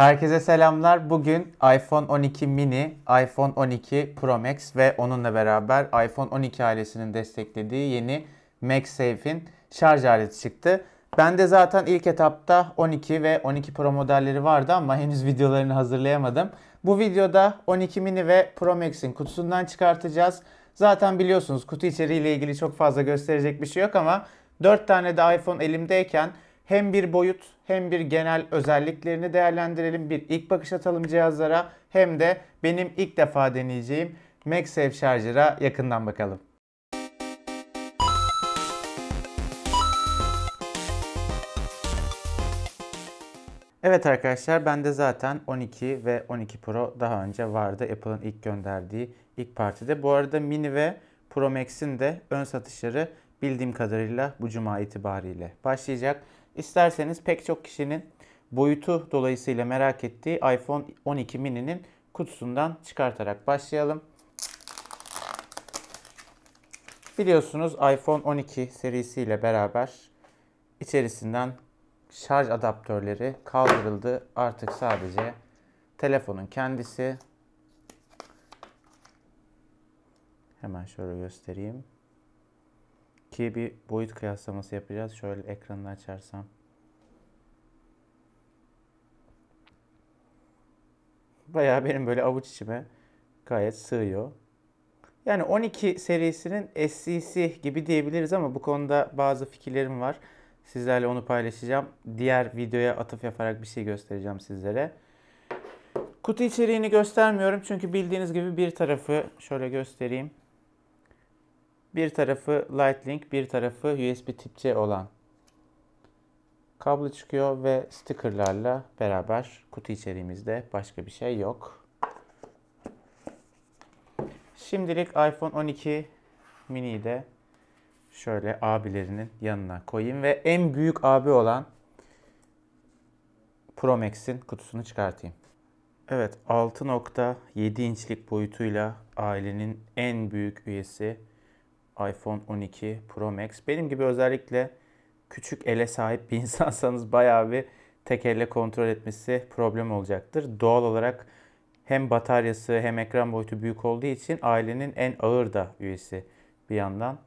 Herkese selamlar. Bugün iPhone 12 mini, iPhone 12 Pro Max ve onunla beraber iPhone 12 ailesinin desteklediği yeni MagSafe'in şarj aleti çıktı. Ben de zaten ilk etapta 12 ve 12 Pro modelleri vardı ama henüz videolarını hazırlayamadım. Bu videoda 12 mini ve Pro Max'in kutusundan çıkartacağız. Zaten biliyorsunuz kutu içeriğiyle ilgili çok fazla gösterecek bir şey yok ama 4 tane de iPhone elimdeyken hem bir boyut hem bir genel özelliklerini değerlendirelim. Bir ilk bakış atalım cihazlara hem de benim ilk defa deneyeceğim MagSafe şarjıra yakından bakalım. Evet arkadaşlar ben de zaten 12 ve 12 Pro daha önce vardı. Apple'ın ilk gönderdiği ilk partide. Bu arada Mini ve Pro Max'in de ön satışları bildiğim kadarıyla bu cuma itibariyle başlayacak. İsterseniz pek çok kişinin boyutu dolayısıyla merak ettiği iPhone 12 mini'nin kutusundan çıkartarak başlayalım. Biliyorsunuz iPhone 12 serisiyle beraber içerisinden şarj adaptörleri kaldırıldı. Artık sadece telefonun kendisi. Hemen şöyle göstereyim. Ki bir boyut kıyaslaması yapacağız. Şöyle ekranı açarsam. Bayağı benim böyle avuç içime gayet sığıyor. Yani 12 serisinin SCC gibi diyebiliriz ama bu konuda bazı fikirlerim var. Sizlerle onu paylaşacağım. Diğer videoya atıf yaparak bir şey göstereceğim sizlere. Kutu içeriğini göstermiyorum çünkü bildiğiniz gibi bir tarafı şöyle göstereyim. Bir tarafı Lightning, bir tarafı USB Tip-C olan kablo çıkıyor ve stickerlarla beraber kutu içeriğimizde başka bir şey yok. Şimdilik iPhone 12 mini'yi de şöyle abilerinin yanına koyayım ve en büyük abi olan Pro Max'in kutusunu çıkartayım. Evet 6.7 inçlik boyutuyla ailenin en büyük üyesi iPhone 12 Pro Max. Benim gibi özellikle küçük ele sahip bir insansanız bayağı bir tek elle kontrol etmesi problem olacaktır. Doğal olarak hem bataryası hem ekran boyutu büyük olduğu için ailenin en ağır da üyesi bir yandan.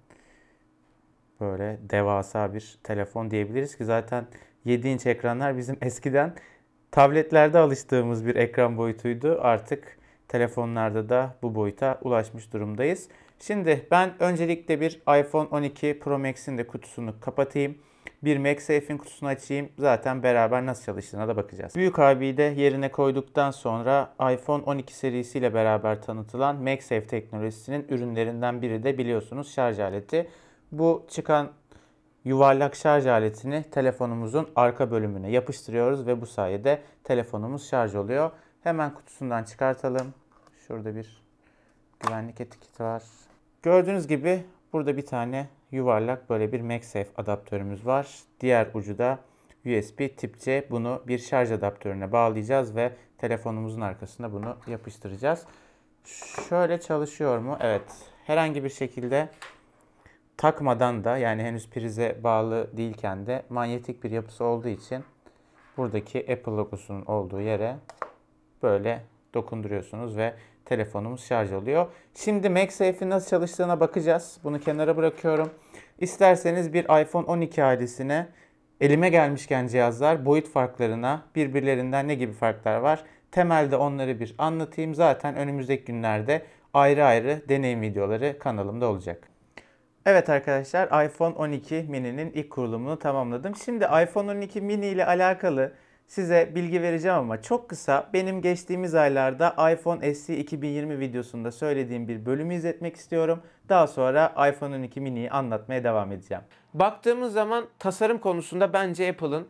Böyle devasa bir telefon diyebiliriz ki zaten 7 inç ekranlar bizim eskiden tabletlerde alıştığımız bir ekran boyutuydu. Artık telefonlarda da bu boyuta ulaşmış durumdayız. Şimdi ben öncelikle bir iPhone 12 Pro Max'in de kutusunu kapatayım. Bir MagSafe'in kutusunu açayım. Zaten beraber nasıl çalıştığına da bakacağız. Büyük abiyi de yerine koyduktan sonra iPhone 12 serisiyle beraber tanıtılan MagSafe teknolojisinin ürünlerinden biri de biliyorsunuz şarj aleti. Bu çıkan yuvarlak şarj aletini telefonumuzun arka bölümüne yapıştırıyoruz ve bu sayede telefonumuz şarj oluyor. Hemen kutusundan çıkartalım. Şurada bir güvenlik etiketi var. Gördüğünüz gibi burada bir tane yuvarlak böyle bir MagSafe adaptörümüz var. Diğer ucu da USB tip C. Bunu bir şarj adaptörüne bağlayacağız ve telefonumuzun arkasına bunu yapıştıracağız. Şöyle çalışıyor mu? Evet. Herhangi bir şekilde takmadan da yani henüz prize bağlı değilken de manyetik bir yapısı olduğu için buradaki Apple logosunun olduğu yere böyle dokunduruyorsunuz ve telefonumuz şarj oluyor. Şimdi MagSafe'in nasıl çalıştığına bakacağız. Bunu kenara bırakıyorum. İsterseniz bir iPhone 12 ailesine elime gelmişken cihazlar boyut farklarına birbirlerinden ne gibi farklar var? Temelde onları bir anlatayım. Zaten önümüzdeki günlerde ayrı ayrı deneyim videoları kanalımda olacak. Evet arkadaşlar iPhone 12 mini'nin ilk kurulumunu tamamladım. Şimdi iPhone 12 mini ile alakalı size bilgi vereceğim ama çok kısa benim geçtiğimiz aylarda iPhone SE 2020 videosunda söylediğim bir bölümü izletmek istiyorum. Daha sonra iPhone 12 mini'yi anlatmaya devam edeceğim. Baktığımız zaman tasarım konusunda bence Apple'ın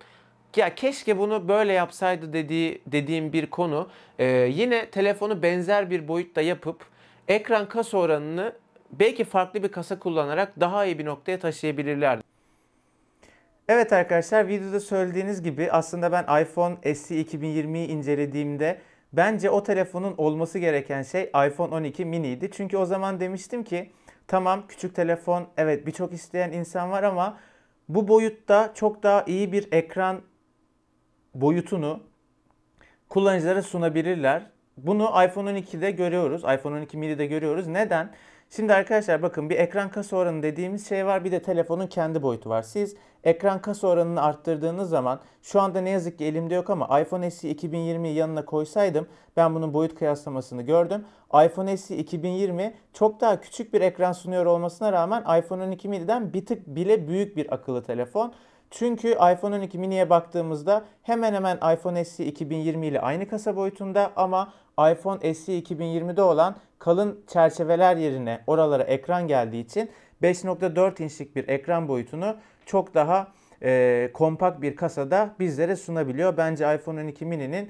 ya keşke bunu böyle yapsaydı dediği dediğim bir konu. Ee, yine telefonu benzer bir boyutta yapıp ekran kasa oranını belki farklı bir kasa kullanarak daha iyi bir noktaya taşıyabilirlerdi. Evet arkadaşlar videoda söylediğiniz gibi aslında ben iPhone SE 2020'yi incelediğimde bence o telefonun olması gereken şey iPhone 12 miniydi. Çünkü o zaman demiştim ki tamam küçük telefon evet birçok isteyen insan var ama bu boyutta çok daha iyi bir ekran boyutunu kullanıcılara sunabilirler. Bunu iPhone 12'de görüyoruz. iPhone 12 mini'de görüyoruz. Neden? Şimdi arkadaşlar bakın bir ekran kasa oranı dediğimiz şey var bir de telefonun kendi boyutu var. Siz ekran kasa oranını arttırdığınız zaman şu anda ne yazık ki elimde yok ama iPhone SE 2020'yi yanına koysaydım ben bunun boyut kıyaslamasını gördüm. iPhone SE 2020 çok daha küçük bir ekran sunuyor olmasına rağmen iPhone 12 mini'den bir tık bile büyük bir akıllı telefon. Çünkü iPhone 12 mini'ye baktığımızda hemen hemen iPhone SE 2020 ile aynı kasa boyutunda ama iPhone SE 2020'de olan kalın çerçeveler yerine oralara ekran geldiği için 5.4 inçlik bir ekran boyutunu çok daha e, kompakt bir kasada bizlere sunabiliyor. Bence iPhone 12 mini'nin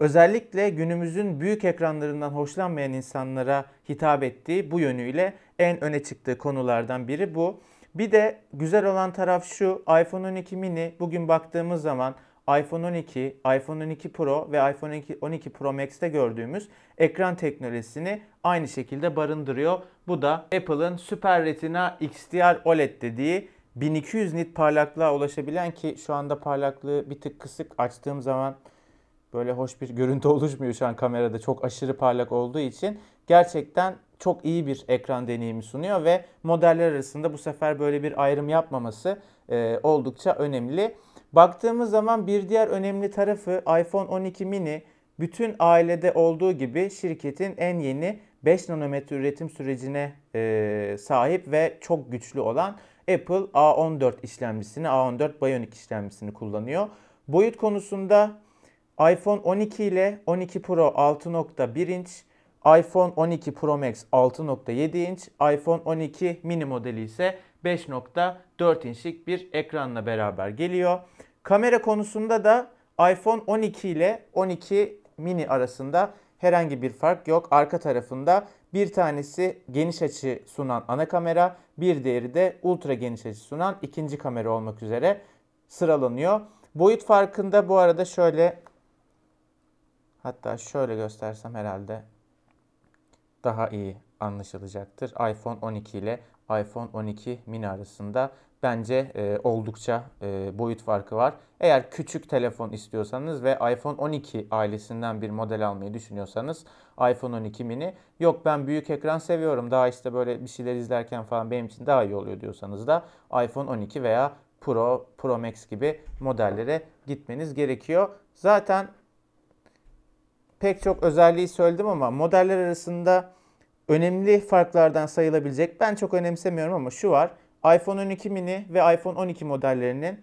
özellikle günümüzün büyük ekranlarından hoşlanmayan insanlara hitap ettiği bu yönüyle en öne çıktığı konulardan biri bu. Bir de güzel olan taraf şu iPhone 12 mini bugün baktığımız zaman iPhone 12, iPhone 12 Pro ve iPhone 12, Pro Max'te gördüğümüz ekran teknolojisini aynı şekilde barındırıyor. Bu da Apple'ın Super Retina XDR OLED dediği 1200 nit parlaklığa ulaşabilen ki şu anda parlaklığı bir tık kısık açtığım zaman böyle hoş bir görüntü oluşmuyor şu an kamerada çok aşırı parlak olduğu için gerçekten çok iyi bir ekran deneyimi sunuyor ve modeller arasında bu sefer böyle bir ayrım yapmaması e, oldukça önemli. Baktığımız zaman bir diğer önemli tarafı iPhone 12 mini bütün ailede olduğu gibi şirketin en yeni 5 nanometre üretim sürecine e, sahip ve çok güçlü olan Apple A14 işlemcisini, A14 Bionic işlemcisini kullanıyor. Boyut konusunda iPhone 12 ile 12 Pro 6.1 inç, iPhone 12 Pro Max 6.7 inç, iPhone 12 mini modeli ise 5.4 inçlik bir ekranla beraber geliyor. Kamera konusunda da iPhone 12 ile 12 mini arasında herhangi bir fark yok. Arka tarafında bir tanesi geniş açı sunan ana kamera, bir diğeri de ultra geniş açı sunan ikinci kamera olmak üzere sıralanıyor. Boyut farkında bu arada şöyle hatta şöyle göstersem herhalde daha iyi anlaşılacaktır. iPhone 12 ile iPhone 12 mini arasında bence e, oldukça e, boyut farkı var. Eğer küçük telefon istiyorsanız ve iPhone 12 ailesinden bir model almayı düşünüyorsanız iPhone 12 mini yok ben büyük ekran seviyorum daha işte böyle bir şeyler izlerken falan benim için daha iyi oluyor diyorsanız da iPhone 12 veya Pro, Pro Max gibi modellere gitmeniz gerekiyor. Zaten pek çok özelliği söyledim ama modeller arasında önemli farklardan sayılabilecek. Ben çok önemsemiyorum ama şu var. iPhone 12 mini ve iPhone 12 modellerinin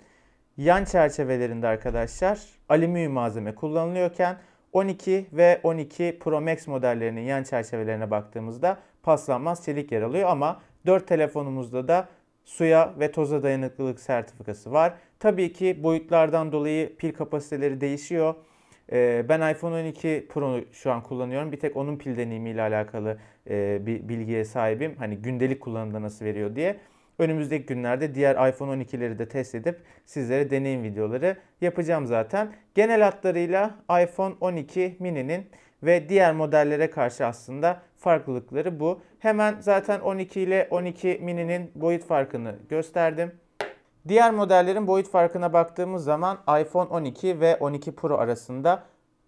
yan çerçevelerinde arkadaşlar alüminyum malzeme kullanılıyorken 12 ve 12 Pro Max modellerinin yan çerçevelerine baktığımızda paslanmaz çelik yer alıyor ama 4 telefonumuzda da suya ve toza dayanıklılık sertifikası var. Tabii ki boyutlardan dolayı pil kapasiteleri değişiyor. Ee, ben iPhone 12 Pro'nu şu an kullanıyorum. Bir tek onun pil deneyimiyle alakalı e, bir bilgiye sahibim. Hani gündelik kullanımda nasıl veriyor diye. Önümüzdeki günlerde diğer iPhone 12'leri de test edip sizlere deneyim videoları yapacağım zaten. Genel hatlarıyla iPhone 12 mini'nin ve diğer modellere karşı aslında farklılıkları bu. Hemen zaten 12 ile 12 mini'nin boyut farkını gösterdim. Diğer modellerin boyut farkına baktığımız zaman iPhone 12 ve 12 Pro arasında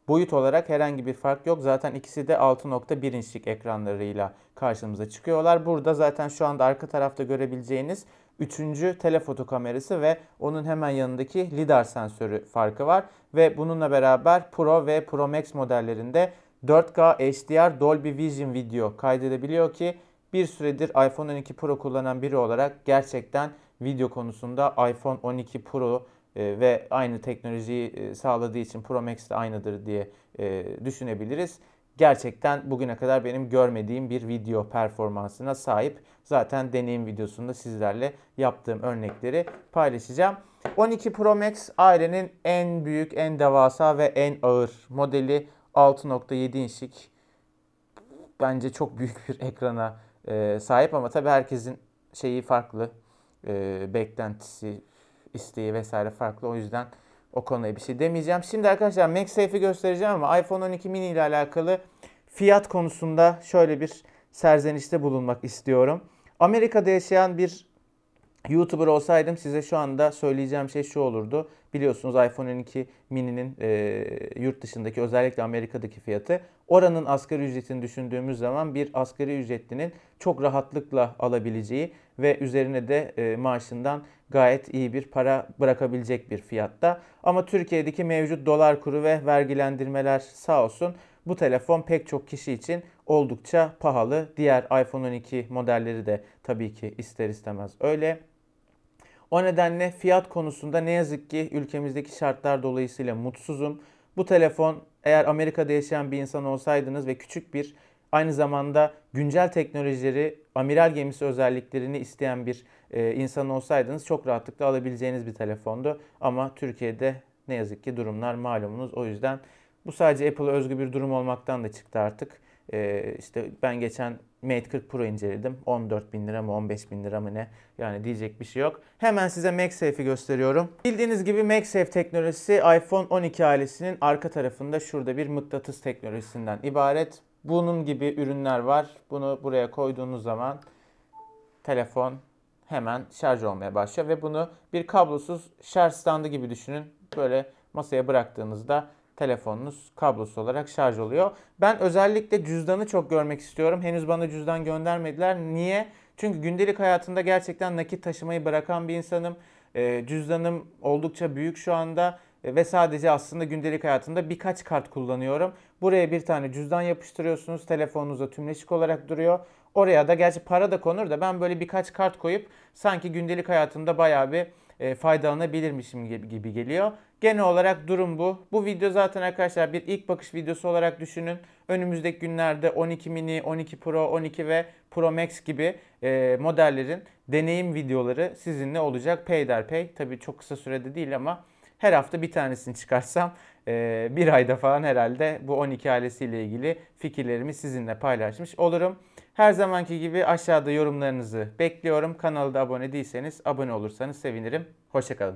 boyut olarak herhangi bir fark yok. Zaten ikisi de 6.1 inçlik ekranlarıyla karşımıza çıkıyorlar. Burada zaten şu anda arka tarafta görebileceğiniz 3. telefoto kamerası ve onun hemen yanındaki lidar sensörü farkı var. Ve bununla beraber Pro ve Pro Max modellerinde 4K HDR Dolby Vision video kaydedebiliyor ki bir süredir iPhone 12 Pro kullanan biri olarak gerçekten video konusunda iPhone 12 Pro e, ve aynı teknolojiyi e, sağladığı için Pro Max de aynıdır diye e, düşünebiliriz. Gerçekten bugüne kadar benim görmediğim bir video performansına sahip. Zaten deneyim videosunda sizlerle yaptığım örnekleri paylaşacağım. 12 Pro Max ailenin en büyük, en devasa ve en ağır modeli 6.7 inçlik. Bence çok büyük bir ekrana e, sahip ama tabii herkesin şeyi farklı. E, beklentisi, isteği vesaire farklı. O yüzden o konuya bir şey demeyeceğim. Şimdi arkadaşlar MagSafe'i göstereceğim ama iPhone 12 mini ile alakalı fiyat konusunda şöyle bir serzenişte bulunmak istiyorum. Amerika'da yaşayan bir YouTuber olsaydım size şu anda söyleyeceğim şey şu olurdu. Biliyorsunuz iPhone 12 mini'nin e, yurt dışındaki özellikle Amerika'daki fiyatı oranın asgari ücretini düşündüğümüz zaman bir asgari ücretlinin çok rahatlıkla alabileceği ve üzerine de e, maaşından gayet iyi bir para bırakabilecek bir fiyatta. Ama Türkiye'deki mevcut dolar kuru ve vergilendirmeler sağ olsun bu telefon pek çok kişi için oldukça pahalı. Diğer iPhone 12 modelleri de tabii ki ister istemez öyle. O nedenle fiyat konusunda ne yazık ki ülkemizdeki şartlar dolayısıyla mutsuzum. Bu telefon eğer Amerika'da yaşayan bir insan olsaydınız ve küçük bir aynı zamanda güncel teknolojileri, amiral gemisi özelliklerini isteyen bir e, insan olsaydınız çok rahatlıkla alabileceğiniz bir telefondu. Ama Türkiye'de ne yazık ki durumlar malumunuz. O yüzden bu sadece Apple'a özgü bir durum olmaktan da çıktı artık. Ee, işte ben geçen Mate 40 Pro inceledim. 14 bin lira mı 15 bin lira mı ne? Yani diyecek bir şey yok. Hemen size MagSafe'i gösteriyorum. Bildiğiniz gibi MagSafe teknolojisi iPhone 12 ailesinin arka tarafında şurada bir mıknatıs teknolojisinden ibaret. Bunun gibi ürünler var. Bunu buraya koyduğunuz zaman telefon hemen şarj olmaya başlıyor. Ve bunu bir kablosuz şarj standı gibi düşünün. Böyle masaya bıraktığınızda telefonunuz kablosuz olarak şarj oluyor. Ben özellikle cüzdanı çok görmek istiyorum. Henüz bana cüzdan göndermediler. Niye? Çünkü gündelik hayatında gerçekten nakit taşımayı bırakan bir insanım. Ee, cüzdanım oldukça büyük şu anda ve sadece aslında gündelik hayatımda birkaç kart kullanıyorum. Buraya bir tane cüzdan yapıştırıyorsunuz. telefonunuzda tümleşik olarak duruyor. Oraya da gerçi para da konur da ben böyle birkaç kart koyup sanki gündelik hayatımda bayağı bir e, faydalanabilirmişim gibi, geliyor. Genel olarak durum bu. Bu video zaten arkadaşlar bir ilk bakış videosu olarak düşünün. Önümüzdeki günlerde 12 mini, 12 pro, 12 ve pro max gibi e, modellerin deneyim videoları sizinle olacak. Peyderpey tabi çok kısa sürede değil ama her hafta bir tanesini çıkarsam e, bir ayda falan herhalde bu 12 ailesiyle ilgili fikirlerimi sizinle paylaşmış olurum. Her zamanki gibi aşağıda yorumlarınızı bekliyorum. Kanalda abone değilseniz abone olursanız sevinirim. Hoşçakalın.